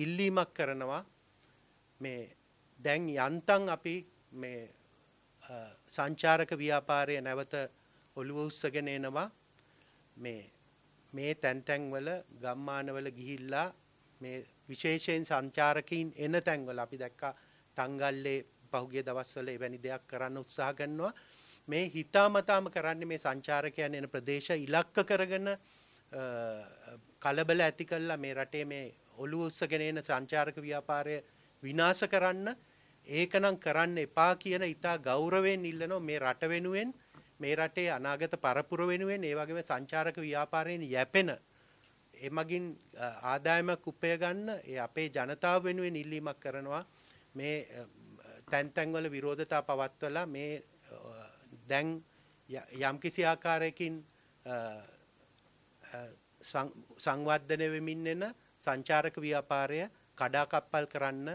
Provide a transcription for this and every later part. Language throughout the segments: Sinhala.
ඉල්ලීමක් කරනවා මේ දැන් යන්තන් අපි මේ සංචාරක ව්‍යාපාරය නැවත ඔළුව උස්සගෙන එනවා මේ මේ තැන්තැන්වල ගම්මානවල ගිහිල්ලා මේ විශේෂයෙන් සංචාරකයින් එන තැන්වල අපි දැක්කා තංගල්ලේ පහුගිය දවස්වල එවැනි දෙයක් කරන්න උත්සාහ කරනවා මේ හිතාමතාම කරන්නේ මේ සංචාරකයන් එන ප්‍රදේශ ඉලක්ක කරගෙන කලබල ඇති කළා මේ රටේ මේ ඔළුව උස්සගෙන එන සංචාරක ව්‍යාපාරය විනාශ කරන්න ඒකනම් කරන්න එපා කියන ඉතා ගෞරවයෙන් ඉල්ලනවා මේ රට වෙනුවෙන් මේ රටේ අනාගත පරපුර වෙනුවෙන් ඒ වගේම සංචාරක ව්‍යාපාරයෙන් යැපෙන එමගින් ආදායමක් උපය ගන්න ඒ අපේ ජනතාව වෙනුවෙන් ඉල්ලීමක් කරනවා මේ තැන් තැන් වල විරෝධතා පවත්වලා මේ දැන් යම්කිසි ආකාරයකින් සංවර්ධනය වෙමින් එන සංචාරක ව්‍යාපාරය කඩාකප්පල් කරන්න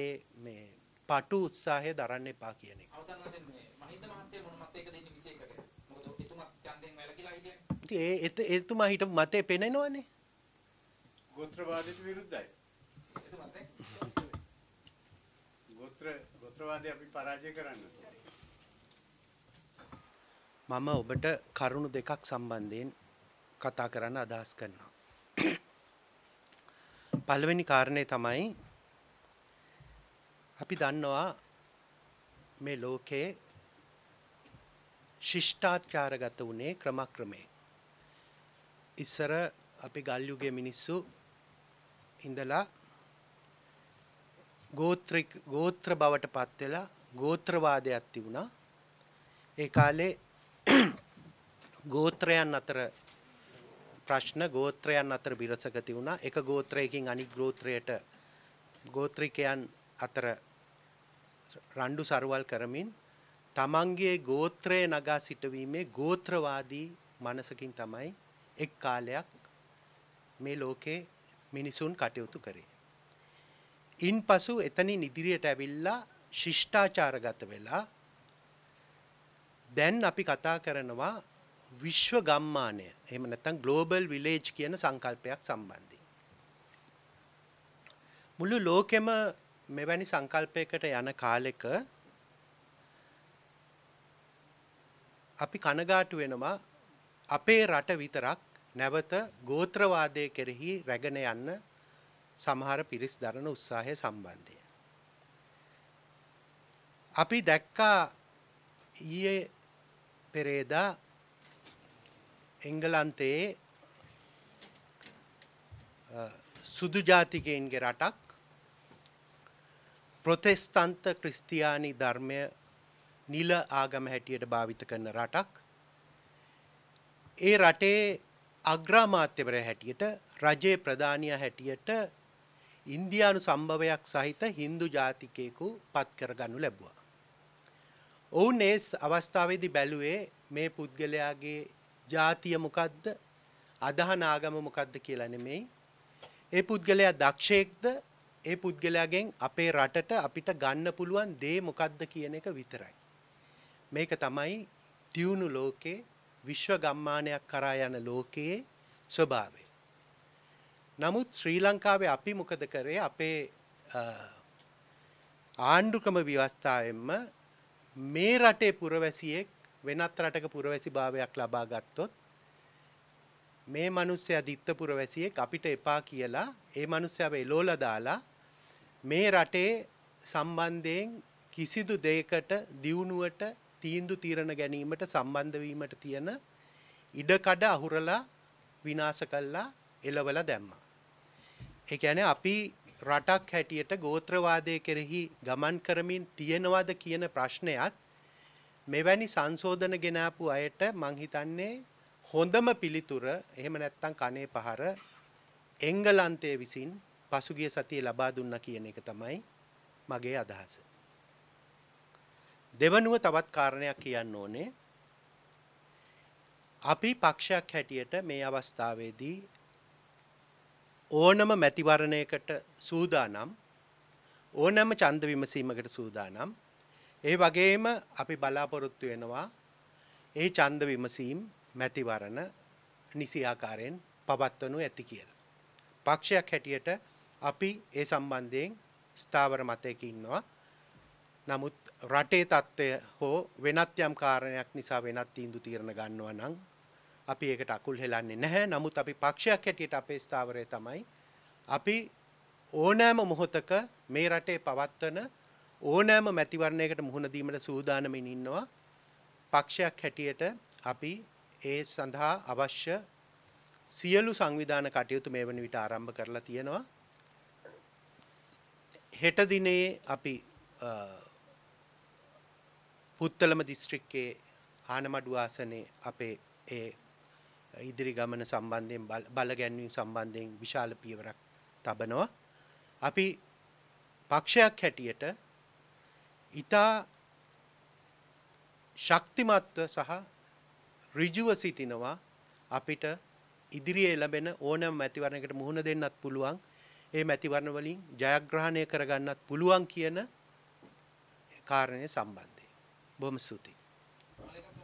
ඒ මේ පටු උත්සාහය දරන්න එපා කියන එක. අවසන් වශයෙන් මේ මහින්ද මහත්තයා මොන මතයකද ඉන්නේ 21කට? මොකද එතුමා ඡන්දෙන් වැළකීලා හිටියනේ. ඒ එතුමා හිට මතේ පෙනෙනවනේ. ගෝත්‍රවාදයට විරුද්ධයි. එතුමාත් නේ. ගෝත්‍ර ගෝත්‍රවාදී අපි පරාජය කරන්න. මම ඔබට කරුණු දෙකක් සම්බන්ධයෙන් කතා කරන්න අදහස් කරනවා. පළවෙනි කාරණය තමයි අපි දන්නවා මේ ලෝකයේ ශිෂ්ඨාචාරගත වුණේ ක්‍රමක්‍රමේ. ඉස්සර අපි ගල්යුගේ මිනිස්සු ඉඳලා ගෝත්‍රික ගෝත්‍ර බවට පත් වෙලා ගෝත්‍රවාදයක් තිබුණා. ඒ කාලේ ගෝත්‍රයන් අතර ප්‍රශ්න ගෝත්‍රයන් අතර බිරසක තිබුණා. එක ගෝත්‍රයකින් අනිත් ගෝත්‍රයට ගෝත්‍රිකයන් අතර රණ්ඩු සරුවල් කරමින් තමන්ගේ ගෝත්‍රය නගා සිටවීමේ ගෝත්‍රවාදී මනසකින් තමයි එක් කාලයක් මේ ලෝකේ මිනිසුන් කටයුතු කරේ. ඉන් පසු එතනින් ඉදිරියට ඇවිල්ලා ශිෂ්ඨාචාරගත වෙලා දැන් අපි කතා කරනවා විශ්ව ගම්මානය එහෙම නැත්නම් ග්ලෝබල් විලේජ් කියන සංකල්පයක් සම්බන්ධයෙන්. මුළු ලෝකෙම මෙවැනි සංකල්පයකට යන කාලෙක අපි කනගාටු වෙනවා අපේ රට විතරක් නැවත ගෝත්‍රවාදය කෙරෙහි රැගෙන යන්න සමහර පිරිස් දරන උත්සාහය සම්බන්ධය. අපි දැක්කා ඊයේ පෙරේදා එංගලන්තයේ සුදු ජාතිකයන්ගේ රටක් ප්‍රොතෙස්තන්ත ක්‍රිස්තියානි ධර්මය නිල ආගම හැටියට භාවිත කරන රටක් ඒ රටේ අග්‍රාමාත්‍යවර හැටියට රජයේ ප්‍රධානියා හැටියට ඉන්දියානු සම්භවයක් සහිත Hindu ජාතිකයෙකු පත් කරගනු ලැබුවා. ඔවුන් ඒ අවස්ථාවේදී බැලුවේ මේ පුද්ගලයාගේ ජාතිය මොකක්ද අදහන ආගම මොකක්ද කියලා නෙමෙයි. ඒ පුද්ගලයා දක්ෂයෙක්ද ඒ පුද්ගලයාගෙන් අපේ රටට අපිට ගන්න පුළුවන් දේ මොකක්ද කියන එක විතරයි. මේක තමයි තියුණු ලෝකේ විශ්ව ගම්මානයක් කරා යන ලෝකයේ ස්වභාවය. නමුත් ශ්‍රී ලංකාවේ අපි මොකද කරේ අපේ ආණ්ඩුක්‍රම ව්‍යවස්ථාවෙන්ම මේ රටේ පුරවැසියෙක් වෙනත් රටක පුරවැසි භාවයක් ලබා ගත්තොත් මේ මිනිස්සයා දිත්ත පුරවැසියෙක් අපිට එපා කියලා ඒ මිනිස්සයාව එලෝලා දාලා මේ රටේ සම්බන්ධයෙන් කිසිදු දෙයකට දියුණුවට තීන්දු තීරණ ගැනීමට සම්බන්ධ වීමට තියෙන ඉඩකඩ අහුරලා විනාශ කළා එලවලා දැම්මා. ඒ කියන්නේ අපි රටක් හැටියට ගෝත්‍රවාදය කෙරෙහි ගමන් කරමින් තියෙනවද කියන ප්‍රශ්නයත් මෙවැනි සංශෝධන ගෙනාපු අයට මං හිතන්නේ හොඳම පිළිතුර එහෙම නැත්නම් කනේ පහර එංගලන්තයේ විසින් පසුගිය සතියේ ලබා දුන්නා කියන එක තමයි මගේ අදහස. දෙවනුව තවත් කාරණයක් කියන්න ඕනේ. අපි පක්ෂයක් හැටියට මේ අවස්ථාවේදී ඕනම මැතිවරණයකට සූදානම් ඕනෑම ඡන්ද විමසීමකට සූදානම් ඒ වගේම අපි බලාපොරොත්තු වෙනවා ඒ ඡන්ද විමසීම් මැතිවරණ නිසි ආකාරයෙන් පවත්වනු ඇති කියලා. පක්ෂයක් හැටියට අපි ඒ සම්බන්ධයෙන් ස්ථාවර මතයක ඉන්නවා. නමුත් රටේ තත්ත්වය හෝ වෙනත් යම් කාරණයක් නිසා වෙනත් තීන්දු තීරණ ගන්නවා නම් අපි ඒකට අකුල් හෙලන්නේ නැහැ. නමුත් අපි පක්ෂයක් හැටියට අපේ ස්ථාවරය තමයි අපි ඕනෑම මොහොතක මේ රටේ පවත්වන ඕනෑම මැතිවරණයකට මුහුණ දීමට සූදානමින් ඉන්නවා පක්ෂයක් හැටියට අපි ඒ සඳහා අවශ්‍ය සියලු සංවිධාන කටයුතු මේ වන විට ආරම්භ කරලා තියෙනවා හෙට දිනේ අපි පුත්තලම දිස්ත්‍රික්කේ ආනමඩු ආසනයේ අපේ ඒ ඉදිරි ගමන සම්බන්ධයෙන් බලගැන්වීම සම්බන්ධයෙන් විශාල පියවරක් තබනවා. අපි පක්ෂයක් හැටියට ඉතා ශක්තිමත්ව සහ ඍජුව සිටිනවා අපිට ඉදිරියේ ලැබෙන ඕනෑම මැතිවරණයකට මුහුණ දෙන්නත් පුළුවන් ඒ මැතිවරණ වලින් ජයග්‍රහණය කරගන්නත් පුළුවන් කියන කාරණය සම්බන්ධයෙන් බොහොම ස්තුතියි